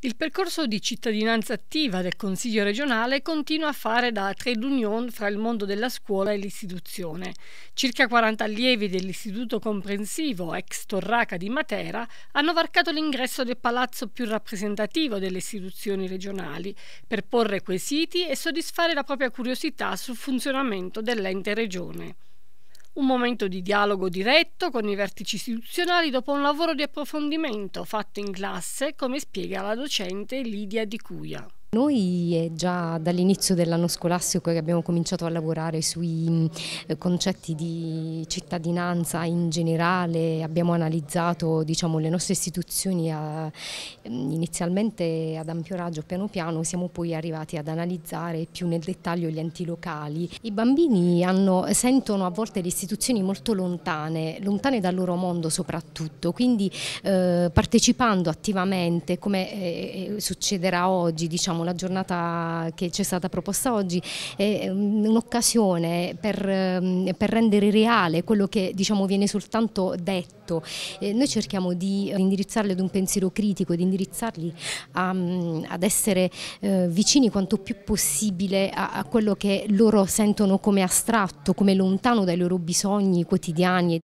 Il percorso di cittadinanza attiva del Consiglio regionale continua a fare da trade union fra il mondo della scuola e l'istituzione. Circa 40 allievi dell'Istituto Comprensivo ex Torraca di Matera hanno varcato l'ingresso del palazzo più rappresentativo delle istituzioni regionali per porre quesiti e soddisfare la propria curiosità sul funzionamento dell'ente regione. Un momento di dialogo diretto con i vertici istituzionali dopo un lavoro di approfondimento fatto in classe, come spiega la docente Lidia Di Cuia. Noi è già dall'inizio dell'anno scolastico che abbiamo cominciato a lavorare sui eh, concetti di cittadinanza in generale, abbiamo analizzato diciamo, le nostre istituzioni a, ehm, inizialmente ad ampio raggio, piano piano siamo poi arrivati ad analizzare più nel dettaglio gli enti locali. I bambini hanno, sentono a volte le istituzioni molto lontane, lontane dal loro mondo soprattutto, quindi eh, partecipando attivamente come eh, eh succederà oggi diciamo, diciamo, la giornata che ci è stata proposta oggi è mm, un'occasione per, mm, per, rendere reale quello che diciamo, viene soltanto detto. noi cerchiamo di eh, indirizzarli ad un pensiero critico, di indirizzarli a, mm, ad essere eh, vicini quanto più possibile a, a quello che loro sentono come astratto, come lontano dai loro bisogni quotidiani.